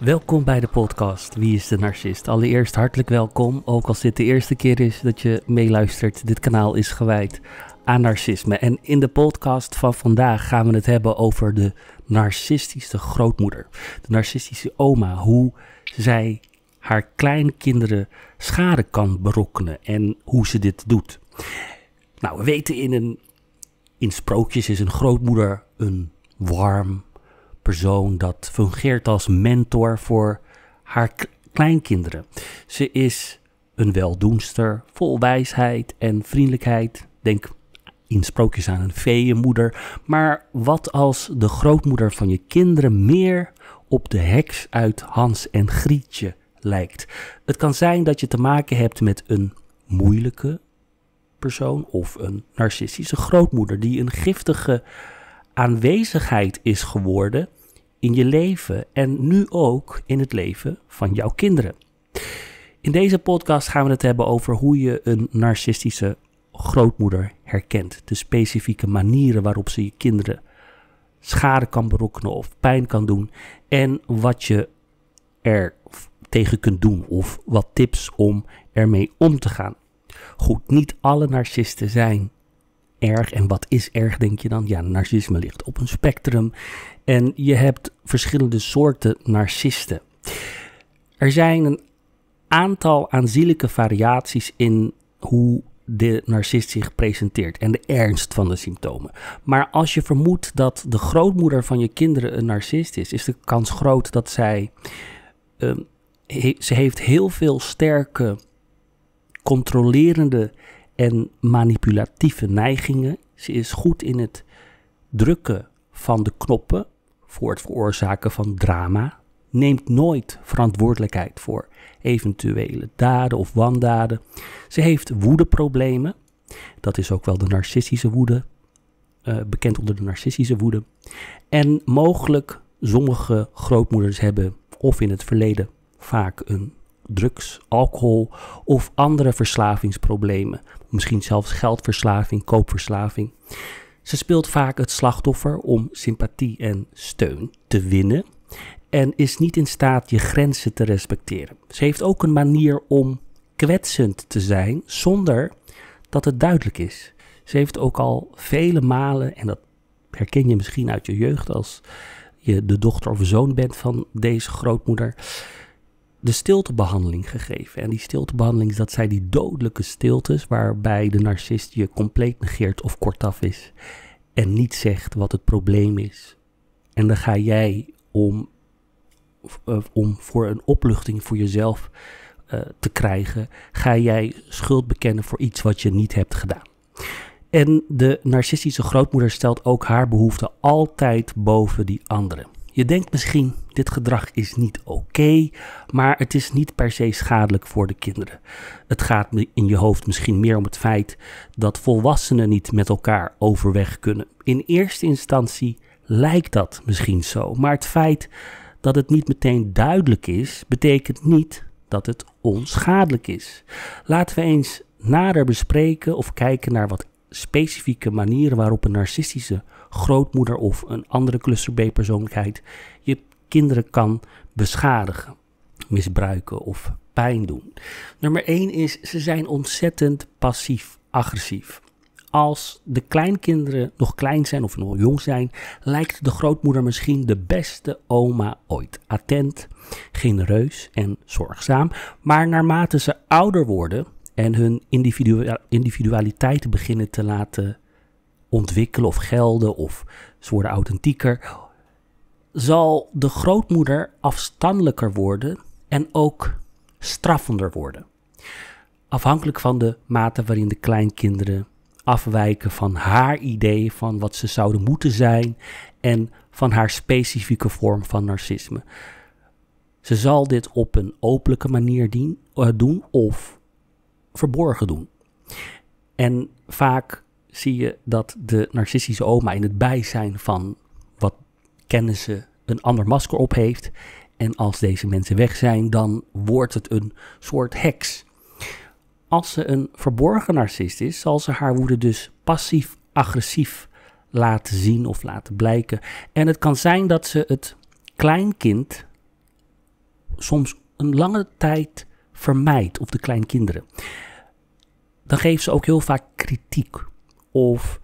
Welkom bij de podcast Wie is de Narcist? Allereerst hartelijk welkom, ook als dit de eerste keer is dat je meeluistert. Dit kanaal is gewijd aan narcisme. En in de podcast van vandaag gaan we het hebben over de narcistische grootmoeder, de narcistische oma, hoe zij haar kleinkinderen schade kan berokkenen en hoe ze dit doet. Nou, we weten in, een, in sprookjes is een grootmoeder een warm, persoon dat fungeert als mentor voor haar kleinkinderen. Ze is een weldoenster, vol wijsheid en vriendelijkheid. Denk in sprookjes aan een feeënmoeder. Maar wat als de grootmoeder van je kinderen meer op de heks uit Hans en Grietje lijkt? Het kan zijn dat je te maken hebt met een moeilijke persoon of een narcistische grootmoeder die een giftige aanwezigheid is geworden in je leven en nu ook in het leven van jouw kinderen. In deze podcast gaan we het hebben over hoe je een narcistische grootmoeder herkent. De specifieke manieren waarop ze je kinderen schade kan berokkenen of pijn kan doen. En wat je er tegen kunt doen of wat tips om ermee om te gaan. Goed, niet alle narcisten zijn erg. En wat is erg, denk je dan? Ja, narcisme ligt op een spectrum. En je hebt verschillende soorten narcisten. Er zijn een aantal aanzienlijke variaties in hoe de narcist zich presenteert en de ernst van de symptomen. Maar als je vermoedt dat de grootmoeder van je kinderen een narcist is, is de kans groot dat zij. Ehm, ze heeft heel veel sterke, controlerende en manipulatieve neigingen. Ze is goed in het drukken van de knoppen voor het veroorzaken van drama. Neemt nooit verantwoordelijkheid voor eventuele daden of wandaden. Ze heeft woedeproblemen. Dat is ook wel de narcistische woede, eh, bekend onder de narcistische woede. En mogelijk sommige grootmoeders hebben of in het verleden vaak een drugs, alcohol of andere verslavingsproblemen. Misschien zelfs geldverslaving, koopverslaving. Ze speelt vaak het slachtoffer om sympathie en steun te winnen en is niet in staat je grenzen te respecteren. Ze heeft ook een manier om kwetsend te zijn zonder dat het duidelijk is. Ze heeft ook al vele malen, en dat herken je misschien uit je jeugd als je de dochter of zoon bent van deze grootmoeder, de stiltebehandeling gegeven. En die stiltebehandeling is dat zij die dodelijke stiltes waarbij de narcist je compleet negeert of kortaf is en niet zegt wat het probleem is. En dan ga jij om, eh, om voor een opluchting voor jezelf eh, te krijgen, ga jij schuld bekennen voor iets wat je niet hebt gedaan. En de narcistische grootmoeder stelt ook haar behoeften altijd boven die anderen. Je denkt misschien, dit gedrag is niet oké, maar het is niet per se schadelijk voor de kinderen. Het gaat in je hoofd misschien meer om het feit dat volwassenen niet met elkaar overweg kunnen. In eerste instantie lijkt dat misschien zo, maar het feit dat het niet meteen duidelijk is, betekent niet dat het onschadelijk is. Laten we eens nader bespreken of kijken naar wat specifieke manieren waarop een narcistische grootmoeder of een andere cluster B-persoonlijkheid je kinderen kan beschadigen, misbruiken of pijn doen. Nummer 1 is ze zijn ontzettend passief-agressief. Als de kleinkinderen nog klein zijn of nog jong zijn, lijkt de grootmoeder misschien de beste oma ooit. Attent, genereus en zorgzaam. Maar naarmate ze ouder worden en hun individualiteit beginnen te laten ontwikkelen of gelden of ze worden authentieker, zal de grootmoeder afstandelijker worden en ook straffender worden. Afhankelijk van de mate waarin de kleinkinderen afwijken van haar idee van wat ze zouden moeten zijn en van haar specifieke vorm van narcisme. Ze zal dit op een openlijke manier eh, doen of verborgen doen. En vaak zie je dat de narcistische oma in het bijzijn van wat kennissen een ander masker op heeft. En als deze mensen weg zijn, dan wordt het een soort heks. Als ze een verborgen narcist is, zal ze haar woede dus passief-agressief laten zien of laten blijken. En het kan zijn dat ze het kleinkind soms een lange tijd vermijdt, of de kleinkinderen. Dan geeft ze ook heel vaak kritiek of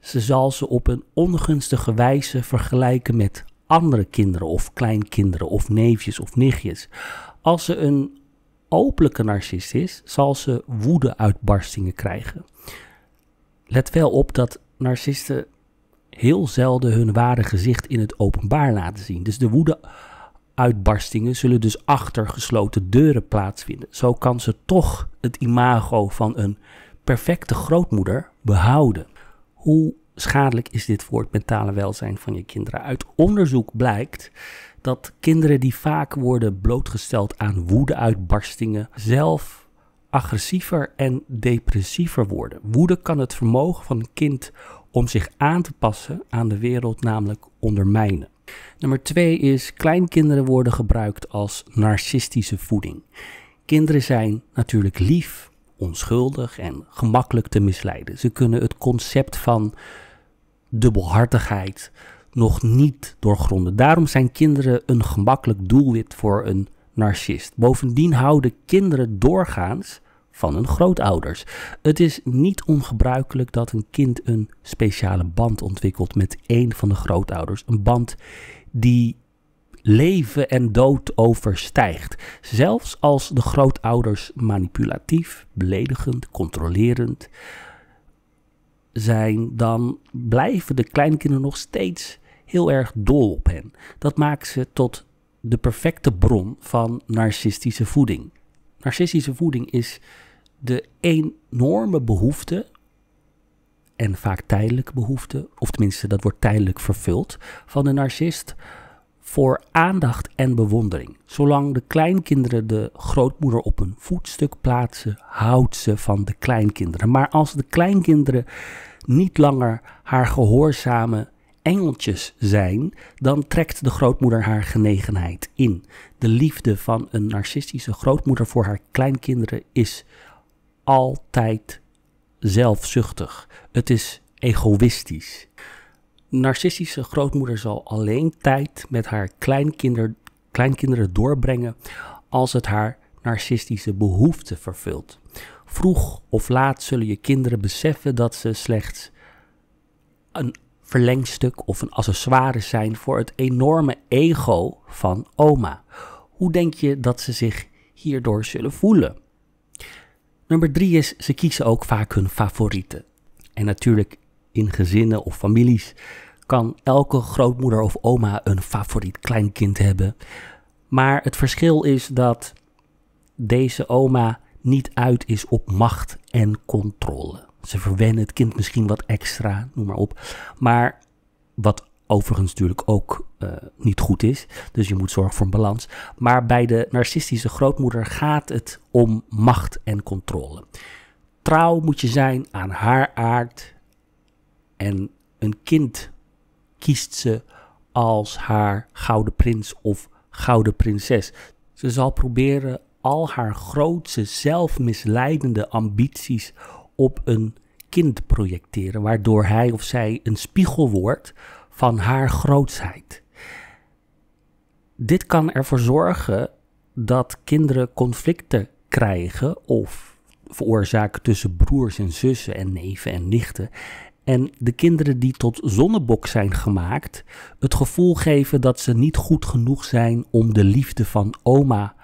ze zal ze op een ongunstige wijze vergelijken met andere kinderen of kleinkinderen of neefjes of nichtjes. Als ze een openlijke narcist is, zal ze woede-uitbarstingen krijgen. Let wel op dat narcisten heel zelden hun ware gezicht in het openbaar laten zien. Dus de woede-uitbarstingen zullen dus achter gesloten deuren plaatsvinden. Zo kan ze toch het imago van een perfecte grootmoeder behouden. Hoe schadelijk is dit voor het mentale welzijn van je kinderen? Uit onderzoek blijkt dat kinderen die vaak worden blootgesteld aan woedeuitbarstingen zelf agressiever en depressiever worden. Woede kan het vermogen van een kind om zich aan te passen aan de wereld namelijk ondermijnen. Nummer 2 is kleinkinderen worden gebruikt als narcistische voeding. Kinderen zijn natuurlijk lief, onschuldig en gemakkelijk te misleiden. Ze kunnen het concept van dubbelhartigheid nog niet doorgronden. Daarom zijn kinderen een gemakkelijk doelwit voor een narcist. Bovendien houden kinderen doorgaans van hun grootouders. Het is niet ongebruikelijk dat een kind een speciale band ontwikkelt met één van de grootouders. Een band die leven en dood overstijgt. Zelfs als de grootouders manipulatief, beledigend, controlerend zijn, dan blijven de kleinkinderen nog steeds heel erg dol op hen. Dat maakt ze tot de perfecte bron van narcistische voeding. Narcistische voeding is de enorme behoefte en vaak tijdelijke behoefte, of tenminste dat wordt tijdelijk vervuld, van de narcist voor aandacht en bewondering. Zolang de kleinkinderen de grootmoeder op een voetstuk plaatsen, houdt ze van de kleinkinderen. Maar als de kleinkinderen niet langer haar gehoorzame engeltjes zijn, dan trekt de grootmoeder haar genegenheid in. De liefde van een narcistische grootmoeder voor haar kleinkinderen is altijd zelfzuchtig. Het is egoïstisch narcistische grootmoeder zal alleen tijd met haar kleinkinder, kleinkinderen doorbrengen als het haar narcistische behoeften vervult. Vroeg of laat zullen je kinderen beseffen dat ze slechts een verlengstuk of een accessoire zijn voor het enorme ego van oma. Hoe denk je dat ze zich hierdoor zullen voelen? Nummer drie is, ze kiezen ook vaak hun favorieten. En natuurlijk in gezinnen of families kan elke grootmoeder of oma een favoriet kleinkind hebben. Maar het verschil is dat deze oma niet uit is op macht en controle. Ze verwennen het kind misschien wat extra, noem maar op. Maar wat overigens natuurlijk ook eh, niet goed is. Dus je moet zorgen voor een balans. Maar bij de narcistische grootmoeder gaat het om macht en controle. Trouw moet je zijn aan haar aard, en een kind kiest ze als haar gouden prins of gouden prinses. Ze zal proberen al haar grootste zelfmisleidende ambities op een kind projecteren, waardoor hij of zij een spiegel wordt van haar grootsheid. Dit kan ervoor zorgen dat kinderen conflicten krijgen of veroorzaken tussen broers en zussen en neven en nichten. En de kinderen die tot zonnebok zijn gemaakt, het gevoel geven dat ze niet goed genoeg zijn om de liefde van oma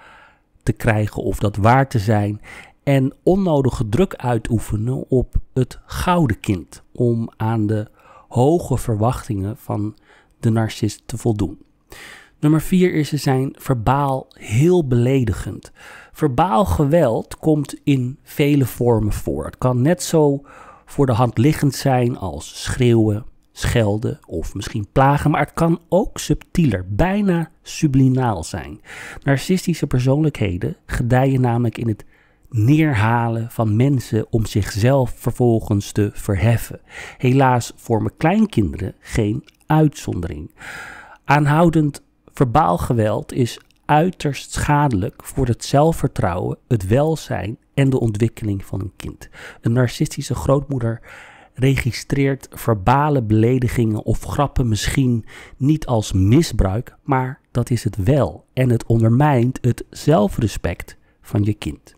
te krijgen of dat waar te zijn. En onnodige druk uitoefenen op het gouden kind om aan de hoge verwachtingen van de narcist te voldoen. Nummer vier is ze zijn verbaal heel beledigend. Verbaal geweld komt in vele vormen voor. Het kan net zo voor de hand liggend zijn als schreeuwen, schelden of misschien plagen, maar het kan ook subtieler, bijna sublinaal zijn. Narcistische persoonlijkheden gedijen namelijk in het neerhalen van mensen om zichzelf vervolgens te verheffen. Helaas vormen kleinkinderen geen uitzondering. Aanhoudend verbaal geweld is uiterst schadelijk voor het zelfvertrouwen, het welzijn en de ontwikkeling van een kind. Een narcistische grootmoeder registreert verbale beledigingen of grappen misschien niet als misbruik, maar dat is het wel en het ondermijnt het zelfrespect van je kind.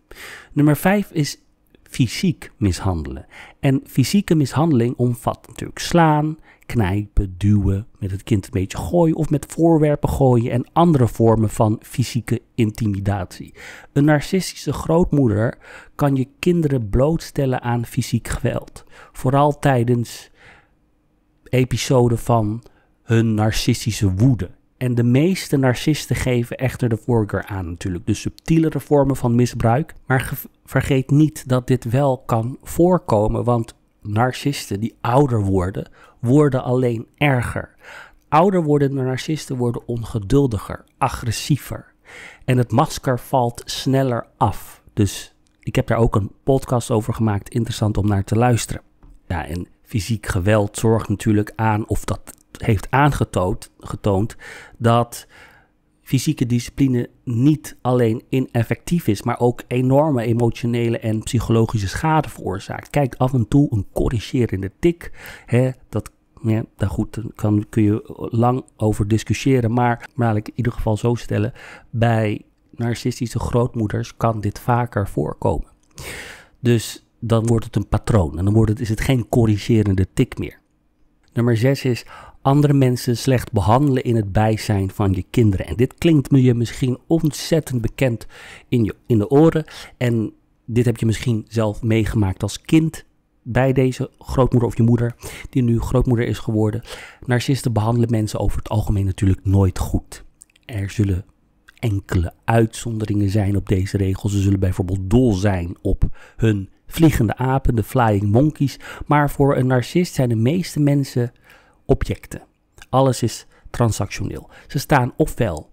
Nummer 5 is fysiek mishandelen. En fysieke mishandeling omvat natuurlijk slaan, knijpen, duwen, met het kind een beetje gooien of met voorwerpen gooien en andere vormen van fysieke intimidatie. Een narcistische grootmoeder kan je kinderen blootstellen aan fysiek geweld, vooral tijdens episoden van hun narcistische woede. En de meeste narcisten geven echter de voorkeur aan natuurlijk, de subtielere vormen van misbruik. Maar vergeet niet dat dit wel kan voorkomen, want narcisten die ouder worden, worden alleen erger. Ouder wordende narcisten worden ongeduldiger, agressiever. En het masker valt sneller af. Dus ik heb daar ook een podcast over gemaakt. Interessant om naar te luisteren. Ja, en fysiek geweld zorgt natuurlijk aan, of dat heeft aangetoond, getoond, dat fysieke discipline niet alleen ineffectief is, maar ook enorme emotionele en psychologische schade veroorzaakt. Kijk, af en toe een corrigerende tik, hè, dat ja, daar nou goed, kan, kun je lang over discussiëren, maar, maar laat ik in ieder geval zo stellen, bij narcistische grootmoeders kan dit vaker voorkomen. Dus dan wordt het een patroon en dan wordt het, is het geen corrigerende tik meer. Nummer 6 is andere mensen slecht behandelen in het bijzijn van je kinderen. En dit klinkt me je misschien ontzettend bekend in, je, in de oren. En dit heb je misschien zelf meegemaakt als kind bij deze grootmoeder of je moeder, die nu grootmoeder is geworden. Narcisten behandelen mensen over het algemeen natuurlijk nooit goed. Er zullen enkele uitzonderingen zijn op deze regels. Ze zullen bijvoorbeeld dol zijn op hun vliegende apen, de flying monkeys. Maar voor een narcist zijn de meeste mensen objecten. Alles is transactioneel. Ze staan ofwel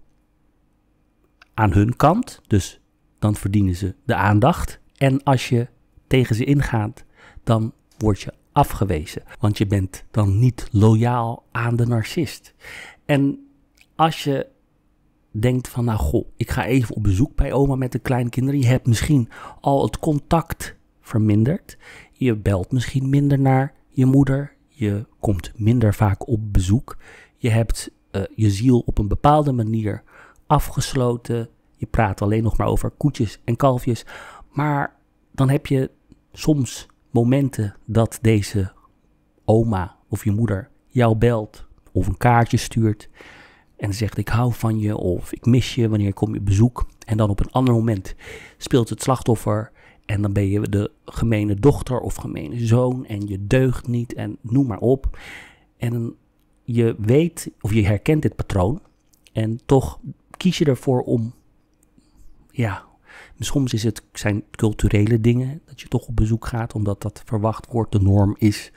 aan hun kant, dus dan verdienen ze de aandacht. En als je tegen ze ingaat, dan word je afgewezen, want je bent dan niet loyaal aan de narcist. En als je denkt van, nou goh, ik ga even op bezoek bij oma met de kleinkinderen. Je hebt misschien al het contact verminderd. Je belt misschien minder naar je moeder, je komt minder vaak op bezoek, je hebt eh, je ziel op een bepaalde manier afgesloten, je praat alleen nog maar over koetjes en kalfjes, maar dan heb je soms momenten dat deze oma of je moeder jou belt of een kaartje stuurt en zegt ik hou van je of ik mis je, wanneer kom je bezoek? En dan op een ander moment speelt het slachtoffer en dan ben je de gemene dochter of gemene zoon en je deugt niet en noem maar op. En je weet of je herkent dit patroon en toch kies je ervoor om, ja, soms is het, zijn culturele dingen dat je toch op bezoek gaat omdat dat verwacht wordt, de norm is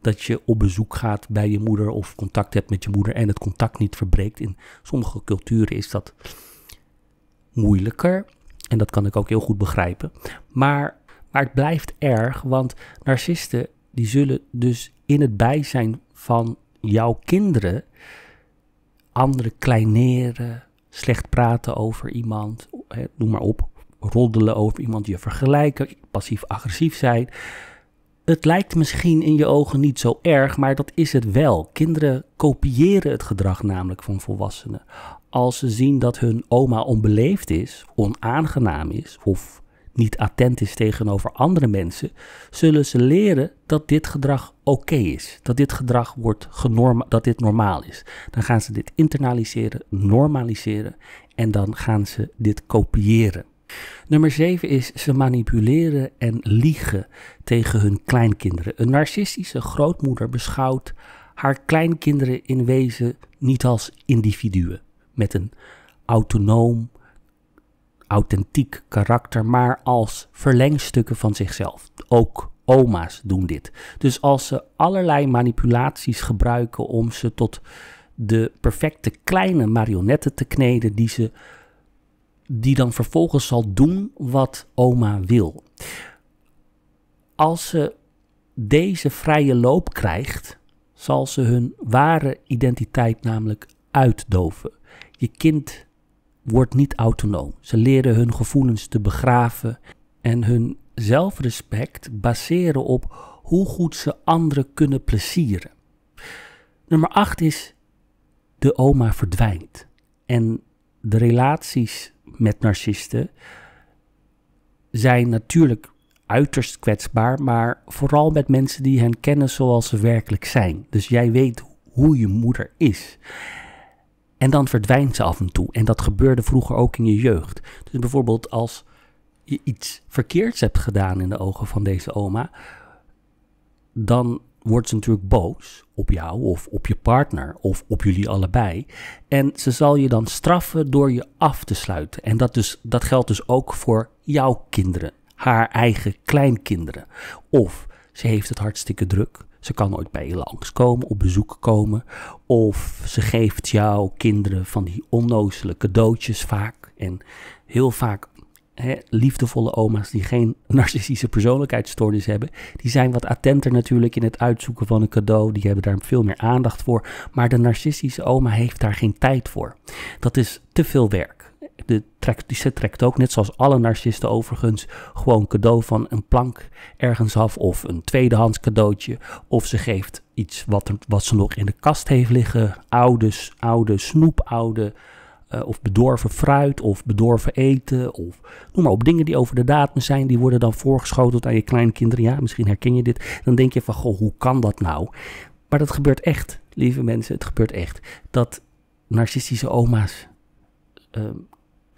dat je op bezoek gaat bij je moeder of contact hebt met je moeder en het contact niet verbreekt. In sommige culturen is dat moeilijker en dat kan ik ook heel goed begrijpen. Maar, maar het blijft erg, want narcisten die zullen dus in het bijzijn van jouw kinderen anderen kleineren, slecht praten over iemand, hè, noem maar op, roddelen over iemand, je vergelijken, passief-agressief zijn. Het lijkt misschien in je ogen niet zo erg, maar dat is het wel. Kinderen kopiëren het gedrag namelijk van volwassenen als ze zien dat hun oma onbeleefd is, onaangenaam is of niet attent is tegenover andere mensen, zullen ze leren dat dit gedrag oké is. Dat dit gedrag wordt genorm, dat dit normaal is. Dan gaan ze dit internaliseren, normaliseren en dan gaan ze dit kopiëren. Nummer 7 is ze manipuleren en liegen tegen hun kleinkinderen. Een narcistische grootmoeder beschouwt haar kleinkinderen in wezen niet als individuen met een autonoom, authentiek karakter, maar als verlengstukken van zichzelf. Ook oma's doen dit. Dus als ze allerlei manipulaties gebruiken om ze tot de perfecte kleine marionetten te kneden die ze die dan vervolgens zal doen wat oma wil. Als ze deze vrije loop krijgt, zal ze hun ware identiteit namelijk uitdoven. Je kind wordt niet autonoom. Ze leren hun gevoelens te begraven en hun zelfrespect baseren op hoe goed ze anderen kunnen plezieren. Nummer 8 is de oma verdwijnt. En de relaties met narcisten zijn natuurlijk uiterst kwetsbaar, maar vooral met mensen die hen kennen zoals ze werkelijk zijn. Dus jij weet hoe je moeder is. En dan verdwijnt ze af en toe. En dat gebeurde vroeger ook in je jeugd. Dus bijvoorbeeld als je iets verkeerds hebt gedaan in de ogen van deze oma, dan wordt ze natuurlijk boos op jou of op je partner of op jullie allebei. En ze zal je dan straffen door je af te sluiten. En dat, dus, dat geldt dus ook voor jouw kinderen, haar eigen kleinkinderen. Of ze heeft het hartstikke druk. Ze kan ooit bij je langskomen, op bezoek komen. Of ze geeft jouw kinderen van die onnozele cadeautjes vaak. En heel vaak hè, liefdevolle oma's die geen narcistische persoonlijkheidsstoornis hebben. Die zijn wat attenter natuurlijk in het uitzoeken van een cadeau. Die hebben daar veel meer aandacht voor. Maar de narcistische oma heeft daar geen tijd voor. Dat is te veel werk de trekt, trekt ook, net zoals alle narcisten overigens, gewoon cadeau van een plank ergens af of een tweedehands cadeautje. Of ze geeft iets wat, wat ze nog in de kast heeft liggen. Oude, oude snoep, oude eh, of bedorven fruit of bedorven eten of noem maar op dingen die over de datum zijn, die worden dan voorgeschoteld aan je kleinkinderen. Ja, misschien herken je dit. Dan denk je van, goh, hoe kan dat nou? Maar dat gebeurt echt, lieve mensen, het gebeurt echt. Dat narcistische oma's ehm,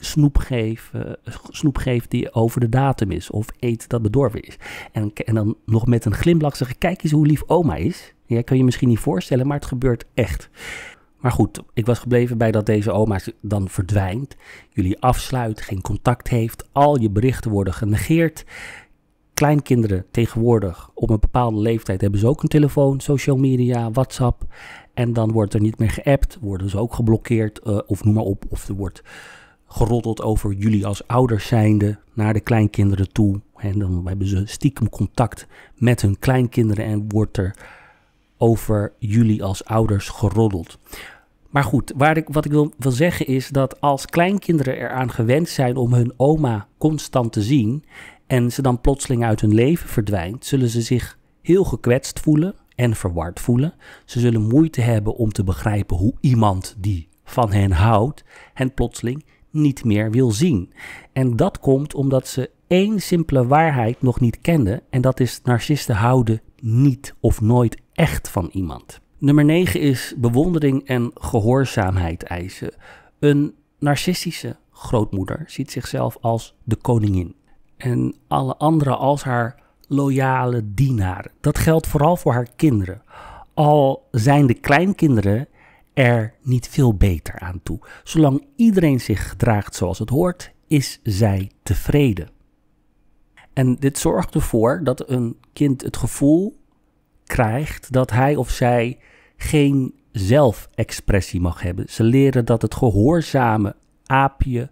snoep geef, eh, snoep die over de datum is of eet dat bedorven is. En, en dan nog met een glimlach zeggen, kijk eens hoe lief oma is. Ja, kan je misschien niet voorstellen, maar het gebeurt echt. Maar goed, ik was gebleven bij dat deze oma dan verdwijnt, jullie afsluit, geen contact heeft, al je berichten worden genegeerd. Kleinkinderen tegenwoordig op een bepaalde leeftijd hebben ze ook een telefoon, social media, WhatsApp. En dan wordt er niet meer geappt, worden ze ook geblokkeerd eh, of noem maar op. Of er wordt geroddeld over jullie als ouders zijnde naar de kleinkinderen toe. En dan hebben ze stiekem contact met hun kleinkinderen en wordt er over jullie als ouders geroddeld. Maar goed, waar ik, wat ik wil, wil zeggen is dat als kleinkinderen eraan gewend zijn om hun oma constant te zien en ze dan plotseling uit hun leven verdwijnt, zullen ze zich heel gekwetst voelen en verward voelen. Ze zullen moeite hebben om te begrijpen hoe iemand die van hen houdt, hen plotseling niet meer wil zien. En dat komt omdat ze één simpele waarheid nog niet kenden en dat is narcisten houden niet of nooit echt van iemand. Nummer 9 is bewondering en gehoorzaamheid eisen. Een narcistische grootmoeder ziet zichzelf als de koningin en alle anderen als haar loyale dienaren. Dat geldt vooral voor haar kinderen. Al zijn de kleinkinderen er niet veel beter aan toe. Zolang iedereen zich gedraagt zoals het hoort, is zij tevreden. En dit zorgt ervoor dat een kind het gevoel krijgt dat hij of zij geen zelfexpressie mag hebben. Ze leren dat het gehoorzame aapje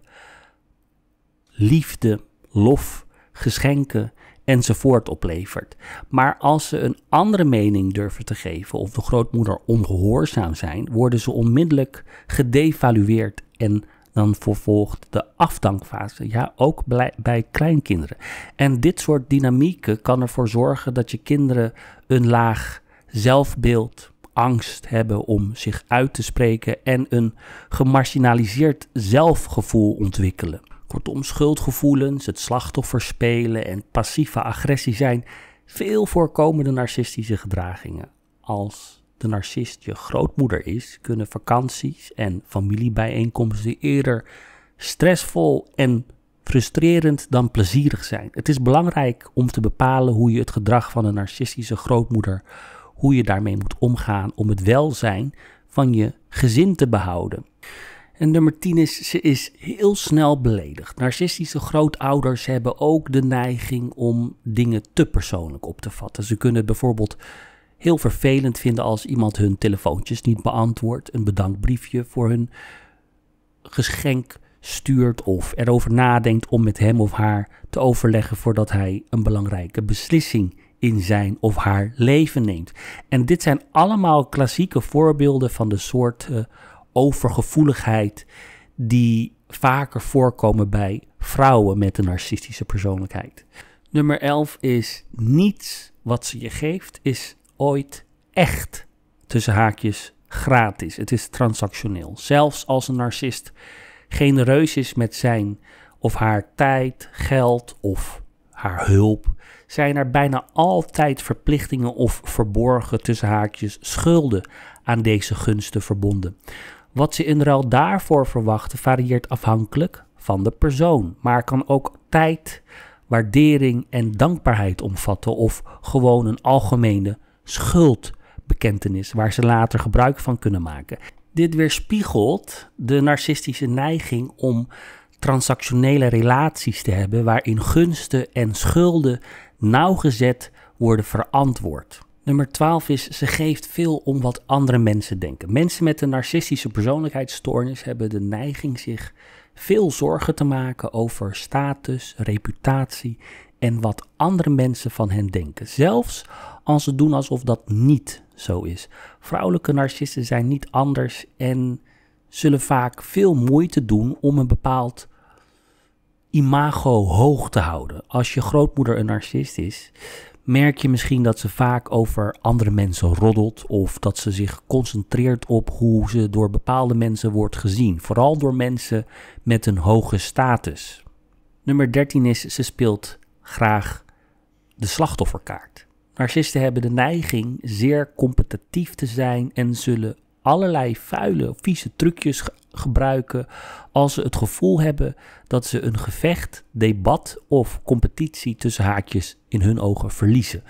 liefde, lof, geschenken enzovoort oplevert. Maar als ze een andere mening durven te geven of de grootmoeder ongehoorzaam zijn, worden ze onmiddellijk gedevalueerd en dan vervolgt de afdankfase. Ja, ook bij kleinkinderen. En dit soort dynamieken kan ervoor zorgen dat je kinderen een laag zelfbeeld, angst hebben om zich uit te spreken en een gemarginaliseerd zelfgevoel ontwikkelen. Kortom, schuldgevoelens, het slachtoffer spelen en passieve agressie zijn veel voorkomende narcistische gedragingen. Als de narcist je grootmoeder is, kunnen vakanties en familiebijeenkomsten eerder stressvol en frustrerend dan plezierig zijn. Het is belangrijk om te bepalen hoe je het gedrag van een narcistische grootmoeder, hoe je daarmee moet omgaan om het welzijn van je gezin te behouden. En nummer 10 is, ze is heel snel beledigd. Narcistische grootouders hebben ook de neiging om dingen te persoonlijk op te vatten. Ze kunnen het bijvoorbeeld heel vervelend vinden als iemand hun telefoontjes niet beantwoordt, een bedankbriefje voor hun geschenk stuurt of erover nadenkt om met hem of haar te overleggen voordat hij een belangrijke beslissing in zijn of haar leven neemt. En dit zijn allemaal klassieke voorbeelden van de soort uh, overgevoeligheid die vaker voorkomen bij vrouwen met een narcistische persoonlijkheid. Nummer 11 is niets wat ze je geeft is ooit echt tussen haakjes gratis. Het is transactioneel. Zelfs als een narcist genereus is met zijn of haar tijd, geld of haar hulp, zijn er bijna altijd verplichtingen of verborgen tussen haakjes schulden aan deze gunsten verbonden. Wat ze in ruil daarvoor verwachten varieert afhankelijk van de persoon, maar kan ook tijd, waardering en dankbaarheid omvatten of gewoon een algemene schuldbekentenis waar ze later gebruik van kunnen maken. Dit weerspiegelt de narcistische neiging om transactionele relaties te hebben waarin gunsten en schulden nauwgezet worden verantwoord. Nummer 12 is, ze geeft veel om wat andere mensen denken. Mensen met een narcistische persoonlijkheidsstoornis hebben de neiging zich veel zorgen te maken over status, reputatie en wat andere mensen van hen denken. Zelfs als ze doen alsof dat niet zo is. Vrouwelijke narcisten zijn niet anders en zullen vaak veel moeite doen om een bepaald imago hoog te houden. Als je grootmoeder een narcist is, merk je misschien dat ze vaak over andere mensen roddelt of dat ze zich concentreert op hoe ze door bepaalde mensen wordt gezien, vooral door mensen met een hoge status. Nummer 13 is ze speelt graag de slachtofferkaart. Narcisten hebben de neiging zeer competitief te zijn en zullen allerlei vuile, vieze trucjes gebruiken als ze het gevoel hebben dat ze een gevecht, debat of competitie tussen haakjes in hun ogen verliezen.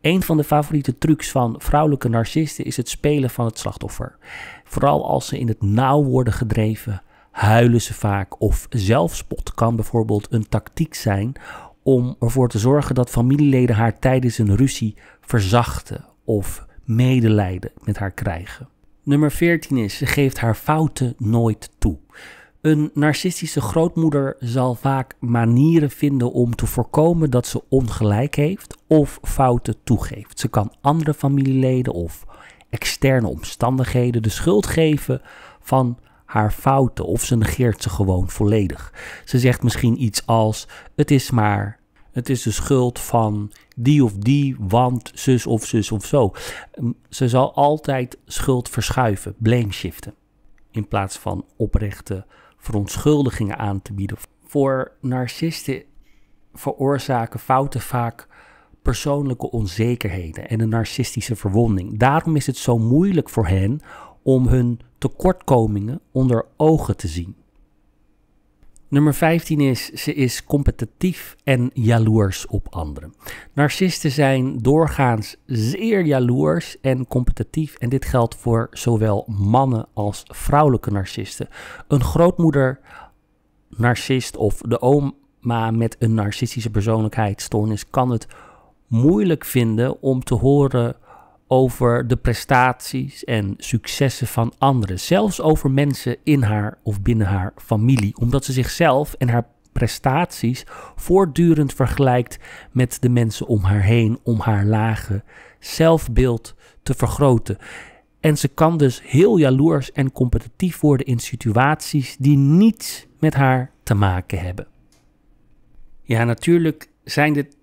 Een van de favoriete trucs van vrouwelijke narcisten is het spelen van het slachtoffer. Vooral als ze in het nauw worden gedreven, huilen ze vaak of zelfspot kan bijvoorbeeld een tactiek zijn om ervoor te zorgen dat familieleden haar tijdens een ruzie verzachten of medelijden met haar krijgen. Nummer 14 is, ze geeft haar fouten nooit toe. Een narcistische grootmoeder zal vaak manieren vinden om te voorkomen dat ze ongelijk heeft of fouten toegeeft. Ze kan andere familieleden of externe omstandigheden de schuld geven van haar fouten of ze negeert ze gewoon volledig. Ze zegt misschien iets als: Het is maar, het is de schuld van die of die, want zus of zus of zo. Ehm, ze zal altijd schuld verschuiven, blame shiften, in plaats van oprechte verontschuldigingen aan te bieden. Voor narcisten veroorzaken fouten vaak persoonlijke onzekerheden en een narcistische verwonding. Daarom is het zo moeilijk voor hen om hun tekortkomingen onder ogen te zien. Nummer 15 is, ze is competitief en jaloers op anderen. Narcisten zijn doorgaans zeer jaloers en competitief en dit geldt voor zowel mannen als vrouwelijke narcisten. Een grootmoeder narcist of de oma met een narcistische persoonlijkheidsstoornis kan het moeilijk vinden om te horen over de prestaties en successen van anderen. Zelfs over mensen in haar of binnen haar familie. Omdat ze zichzelf en haar prestaties voortdurend vergelijkt met de mensen om haar heen. Om haar lage zelfbeeld te vergroten. En ze kan dus heel jaloers en competitief worden in situaties die niets met haar te maken hebben. Ja, natuurlijk zijn dit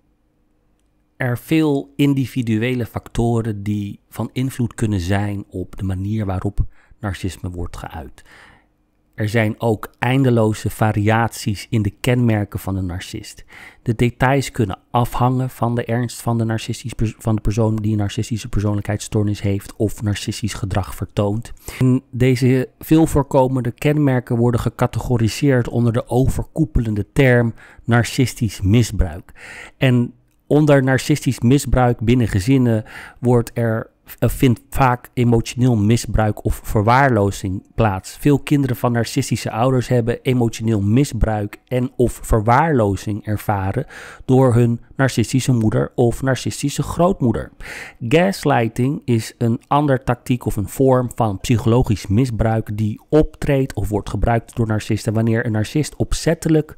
er veel individuele factoren die van invloed kunnen zijn op de manier waarop narcisme wordt geuit. Er zijn ook eindeloze variaties in de kenmerken van een narcist. De details kunnen afhangen van de ernst van de, narcistisch, van de persoon die een narcistische persoonlijkheidsstoornis heeft of narcistisch gedrag vertoont. deze veel voorkomende kenmerken worden gecategoriseerd onder de overkoepelende term narcistisch misbruik. En Onder narcistisch misbruik binnen gezinnen wordt er eh, vindt vaak emotioneel misbruik of verwaarlozing plaats. Veel kinderen van narcistische ouders hebben emotioneel misbruik en of verwaarlozing ervaren door hun narcistische moeder of narcistische grootmoeder. Gaslighting is een ander tactiek of een vorm van psychologisch misbruik die optreedt of wordt gebruikt door narcisten wanneer een narcist opzettelijk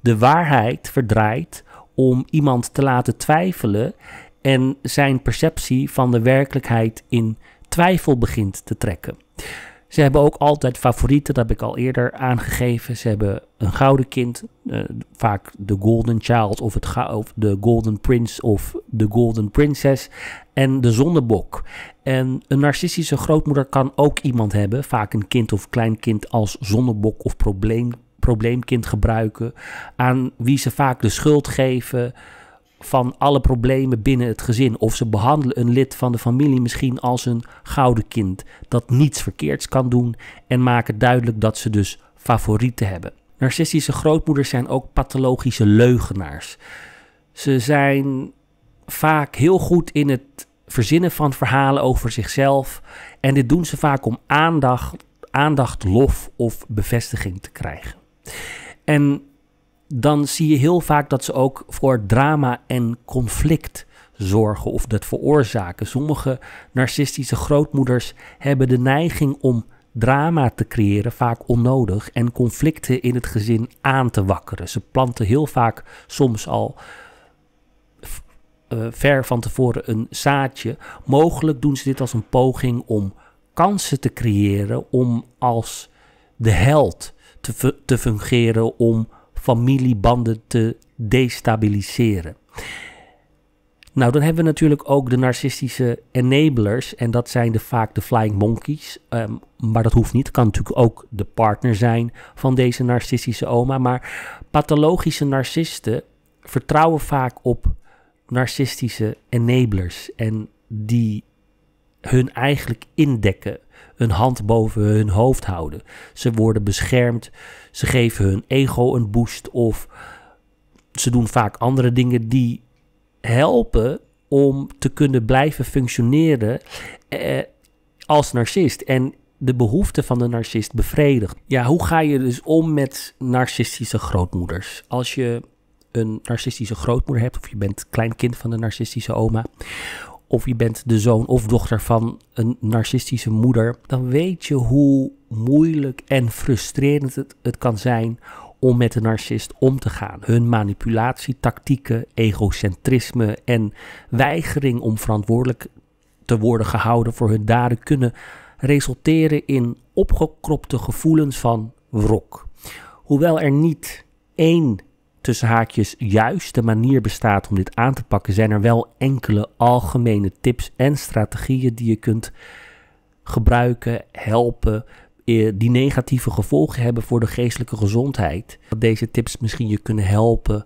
de waarheid verdraait om iemand te laten twijfelen en zijn perceptie van de werkelijkheid in twijfel begint te trekken. Ze hebben ook altijd favorieten, dat heb ik al eerder aangegeven. Ze hebben een gouden kind, eh, vaak de Golden Child of, het of de Golden Prince of de Golden Princess. En de zonnebok. En een narcistische grootmoeder kan ook iemand hebben, vaak een kind of kleinkind als zonnebok of probleem probleemkind gebruiken, aan wie ze vaak de schuld geven van alle problemen binnen het gezin. Of ze behandelen een lid van de familie misschien als een gouden kind dat niets verkeerds kan doen en maken duidelijk dat ze dus favorieten hebben. Narcistische grootmoeders zijn ook pathologische leugenaars. Ze zijn vaak heel goed in het verzinnen van verhalen over zichzelf en dit doen ze vaak om aandacht, aandacht lof of bevestiging te krijgen. En dan zie je heel vaak dat ze ook voor drama en conflict zorgen of dat veroorzaken. Sommige narcistische grootmoeders hebben de neiging om drama te creëren, vaak onnodig, en conflicten in het gezin aan te wakkeren. Ze planten heel vaak soms al eh, ver van tevoren een zaadje. Mogelijk doen ze dit als een poging om kansen te creëren om als de held te, fungeren om familiebanden te destabiliseren. Nou, dan hebben we natuurlijk ook de narcistische enablers. En dat zijn de, vaak de flying monkeys. Ehm, maar dat hoeft niet. Het kan natuurlijk ook de partner zijn van deze narcistische oma. Maar pathologische narcisten vertrouwen vaak op narcistische enablers. En die hun eigenlijk indekken hun hand boven hun hoofd houden. Ze worden beschermd, ze geven hun ego een boost of ze doen vaak andere dingen die helpen om te kunnen blijven functioneren eh, als narcist. En de behoeften van de narcist bevredigt. Ja, hoe ga je dus om met narcistische grootmoeders? Als je een narcistische grootmoeder hebt of je bent kleinkind van een narcistische oma, of je bent de zoon of dochter van een narcistische moeder, dan weet je hoe moeilijk en frustrerend het, het kan zijn om met een narcist om te gaan. Hun manipulatietactieken, egocentrisme en weigering om verantwoordelijk te worden gehouden voor hun daden kunnen resulteren in opgekropte gevoelens van wrok. Hoewel er niet één tussen haakjes juiste manier bestaat om dit aan te pakken, zijn er wel enkele algemene tips en strategieën die je kunt gebruiken, helpen, eh, die negatieve gevolgen hebben voor de geestelijke gezondheid. Dat deze tips misschien je kunnen helpen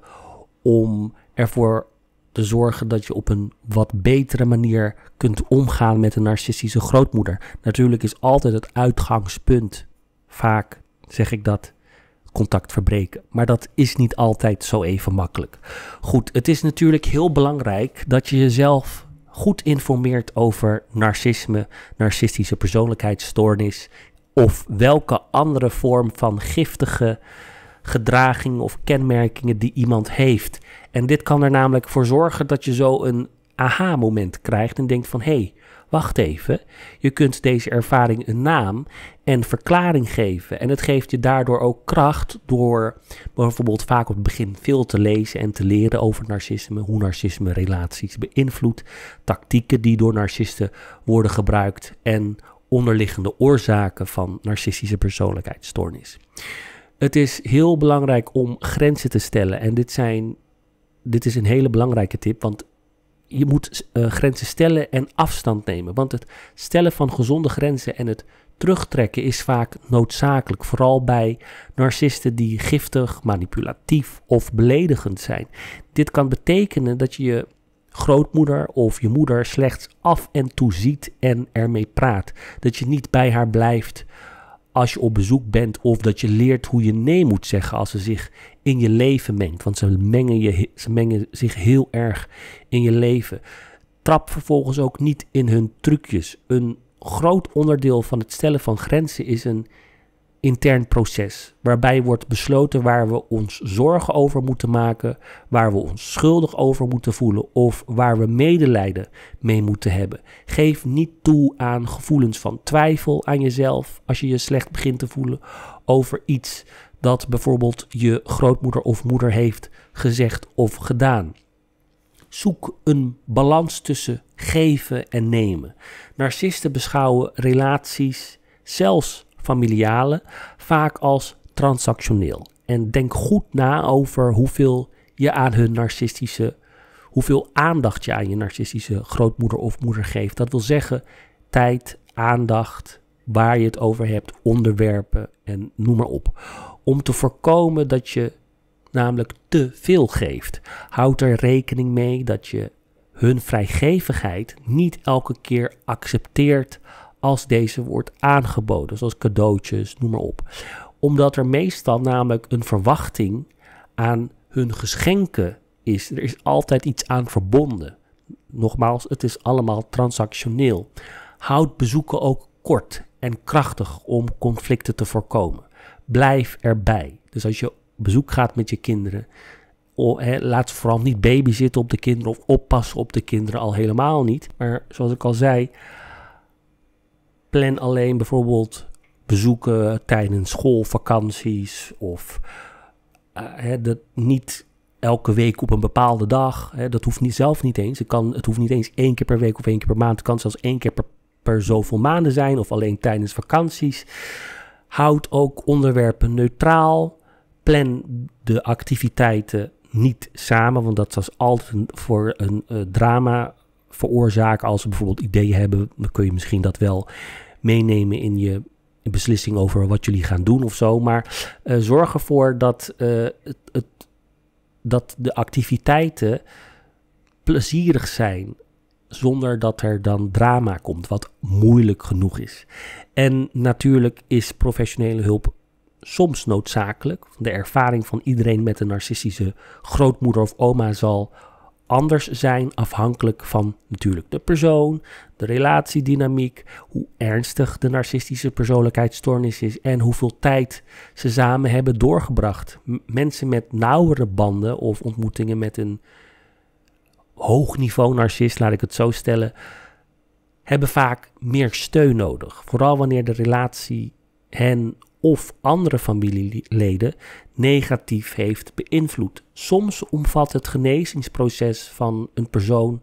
om ervoor te zorgen dat je op een wat betere manier kunt omgaan met een narcistische grootmoeder. Natuurlijk is altijd het uitgangspunt, vaak zeg ik dat, contact verbreken. Maar dat is niet altijd zo even makkelijk. Goed, het is natuurlijk heel belangrijk dat je jezelf goed informeert over narcisme, narcistische persoonlijkheidsstoornis of welke andere vorm van giftige gedraging of kenmerkingen die iemand heeft. En dit kan er namelijk voor zorgen dat je zo een aha-moment krijgt en denkt van hé, hey, wacht even, je kunt deze ervaring een naam en verklaring geven. En het geeft je daardoor ook kracht door bijvoorbeeld vaak op het begin veel te lezen en te leren over narcisme, hoe narcisme relaties beïnvloedt, tactieken die door narcisten worden gebruikt en onderliggende oorzaken van narcistische persoonlijkheidsstoornis. Het is heel belangrijk om grenzen te stellen en dit zijn dit is een hele belangrijke tip, want je moet eh, grenzen stellen en afstand nemen. Want het stellen van gezonde grenzen en het terugtrekken is vaak noodzakelijk. Vooral bij narcisten die giftig, manipulatief of beledigend zijn. Dit kan betekenen dat je je grootmoeder of je moeder slechts af en toe ziet en ermee praat. Dat je niet bij haar blijft als je op bezoek bent of dat je leert hoe je nee moet zeggen als ze zich in je leven mengt. Want ze mengen, je, ze mengen zich heel erg in je leven. Trap vervolgens ook niet in hun trucjes. Een groot onderdeel van het stellen van grenzen is een intern proces waarbij wordt besloten waar we ons zorgen over moeten maken, waar we ons schuldig over moeten voelen of waar we medelijden mee moeten hebben. Geef niet toe aan gevoelens van twijfel aan jezelf als je je slecht begint te voelen over iets dat bijvoorbeeld je grootmoeder of moeder heeft gezegd of gedaan. Zoek een balans tussen geven en nemen. Narcisten beschouwen relaties, zelfs familiale, vaak als transactioneel. En denk goed na over hoeveel je aan hun narcistische, hoeveel aandacht je aan je narcistische grootmoeder of moeder geeft. Dat wil zeggen tijd, aandacht, waar je het over hebt, onderwerpen en noem maar op. Om te voorkomen dat je namelijk te veel geeft. Houd er rekening mee dat je hun vrijgevigheid niet elke keer accepteert als deze wordt aangeboden, zoals cadeautjes, noem maar op. Omdat er meestal namelijk een verwachting aan hun geschenken is. Er is altijd iets aan verbonden. Nogmaals, het is allemaal transactioneel. Houd bezoeken ook kort en krachtig om conflicten te voorkomen. Blijf erbij. Dus als je op bezoek gaat met je kinderen, Oh, laat vooral niet babyzitten op de kinderen of oppassen op de kinderen al helemaal niet. Maar zoals ik al zei, plan alleen bijvoorbeeld bezoeken tijdens schoolvakanties of eh, hè, dat niet elke week op een bepaalde dag. Hè, dat hoeft niet, zelf niet eens. Het, kan, het hoeft niet eens één keer per week of één keer per maand. Het kan zelfs één keer per, per zoveel maanden zijn of alleen tijdens vakanties. Houd ook onderwerpen neutraal. Plan de activiteiten niet samen, want dat is altijd voor een eh, drama veroorzaken. Als we bijvoorbeeld ideeën hebben, dan kun je misschien dat wel meenemen in je beslissing over wat jullie gaan doen of zo. Maar uh, zorg ervoor dat, eh, het, het, dat de activiteiten plezierig zijn. Zonder dat er dan drama komt, wat moeilijk genoeg is. En natuurlijk is professionele hulp soms noodzakelijk. De ervaring van iedereen met een narcistische grootmoeder of oma zal anders zijn afhankelijk van natuurlijk de persoon, de relatiedynamiek, hoe ernstig de narcistische persoonlijkheidsstoornis is en hoeveel tijd ze samen hebben doorgebracht. mensen met nauwere banden of ontmoetingen met een hoog niveau narcist, laat ik het zo stellen, hebben vaak meer steun nodig. Vooral wanneer de relatie hen of andere familieleden negatief heeft beïnvloed. Soms omvat het genezingsproces van een persoon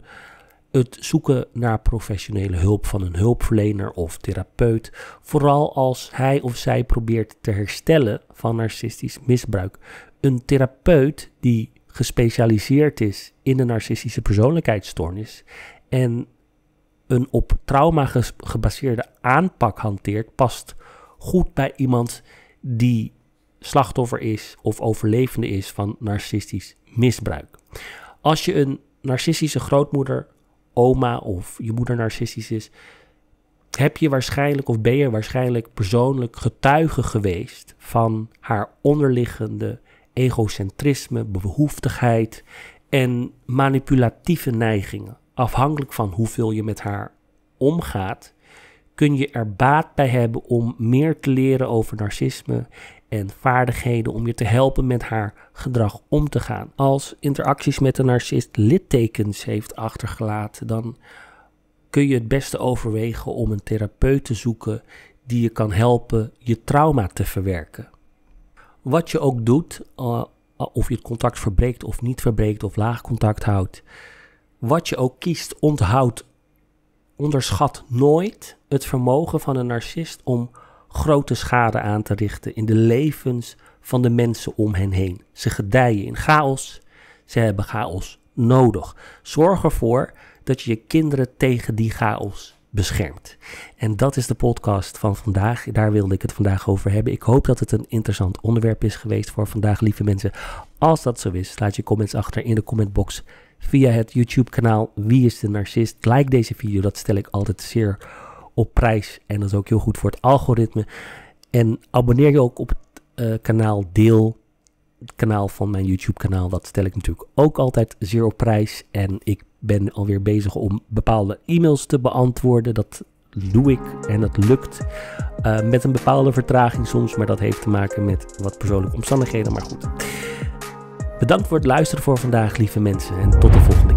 het zoeken naar professionele hulp van een hulpverlener of therapeut, vooral als hij of zij probeert te herstellen van narcistisch misbruik. Een therapeut die gespecialiseerd is in de narcistische persoonlijkheidsstoornis en een op trauma gebaseerde aanpak hanteert, past goed bij iemand die slachtoffer is of overlevende is van narcistisch misbruik. Als je een narcistische grootmoeder, oma of je moeder narcistisch is, heb je waarschijnlijk of ben je waarschijnlijk persoonlijk getuige geweest van haar onderliggende egocentrisme, behoeftigheid en manipulatieve neigingen. Afhankelijk van hoeveel je met haar omgaat, kun je er baat bij hebben om meer te leren over narcisme en vaardigheden om je te helpen met haar gedrag om te gaan. Als interacties met een narcist littekens heeft achtergelaten, dan kun je het beste overwegen om een therapeut te zoeken die je kan helpen je trauma te verwerken. Wat je ook doet, eh, of je het contact verbreekt of niet verbreekt of laag contact houdt, wat je ook kiest, onthoud onderschat nooit het vermogen van een narcist om grote schade aan te richten in de levens van de mensen om hen heen. Ze gedijen in chaos, ze hebben chaos nodig. Zorg ervoor dat je je kinderen tegen die chaos beschermt. En dat is de podcast van vandaag. Daar wilde ik het vandaag over hebben. Ik hoop dat het een interessant onderwerp is geweest voor vandaag, lieve mensen. Als dat zo is, laat je comments achter in de commentbox via het YouTube-kanaal Wie is de Narcist. Like deze video, dat stel ik altijd zeer op prijs. En dat is ook heel goed voor het algoritme. En abonneer je ook op het eh, kanaal, deel het kanaal van mijn YouTube-kanaal. Dat stel ik natuurlijk ook altijd zeer op prijs. En ik ben alweer bezig om bepaalde e-mails te beantwoorden. Dat doe ik en dat lukt. Eh, met een bepaalde vertraging soms, maar dat heeft te maken met wat persoonlijke omstandigheden. Maar goed. Bedankt voor het luisteren voor vandaag, lieve mensen, en tot de volgende.